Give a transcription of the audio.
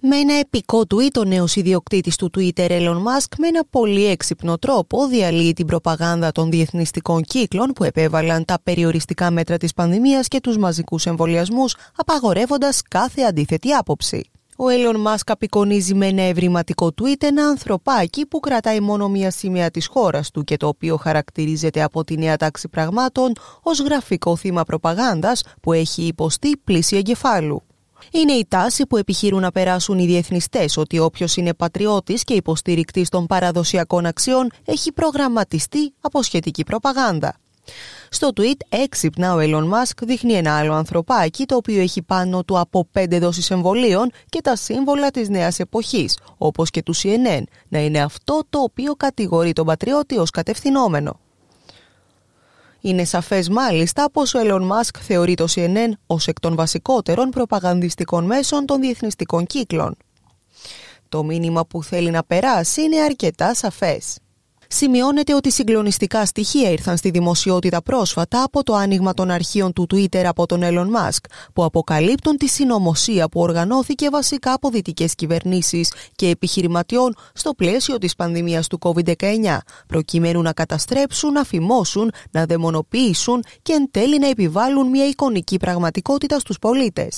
Με ένα επικό tweet ο νέος ιδιοκτήτης του Twitter Elon Musk με ένα πολύ έξυπνο τρόπο διαλύει την προπαγάνδα των διεθνιστικών κύκλων που επέβαλαν τα περιοριστικά μέτρα της πανδημίας και τους μαζικούς εμβολιασμούς απαγορεύοντας κάθε αντίθετη άποψη. Ο Elon Musk απεικονίζει με ένα ευρηματικό tweet ένα ανθρωπάκι που κρατάει μόνο μία σημαία της χώρας του και το οποίο χαρακτηρίζεται από τη νέα τάξη πραγμάτων ως γραφικό θύμα προπαγάνδας που έχει υποστεί πλήση εγκεφάλου. Είναι η τάση που επιχειρούν να περάσουν οι διεθνιστές ότι όποιος είναι πατριώτης και υποστηρικτής των παραδοσιακών αξιών έχει προγραμματιστεί από σχετική προπαγάνδα. Στο tweet έξυπνα ο Elon Musk δείχνει ένα άλλο ανθρωπάκι το οποίο έχει πάνω του από πέντε δόσεις εμβολίων και τα σύμβολα της νέας εποχής, όπως και του CNN, να είναι αυτό το οποίο κατηγορεί τον πατριώτη ως κατευθυνόμενο. Είναι σαφές μάλιστα πως ο Elon Musk θεωρεί το CNN ως εκ των βασικότερων προπαγανδιστικών μέσων των διεθνιστικών κύκλων. Το μήνυμα που θέλει να περάσει είναι αρκετά σαφές σημειώνεται ότι συγκλονιστικά στοιχεία ήρθαν στη δημοσιότητα πρόσφατα από το άνοιγμα των αρχείων του Twitter από τον Elon Musk, που αποκαλύπτουν τη συνωμοσία που οργανώθηκε βασικά από δυτικές κυβερνήσεις και επιχειρηματιών στο πλαίσιο της πανδημίας του COVID-19, προκειμένου να καταστρέψουν, να φημώσουν, να δαιμονοποιήσουν και εν τέλει να επιβάλλουν μια εικονική πραγματικότητα στους πολίτες.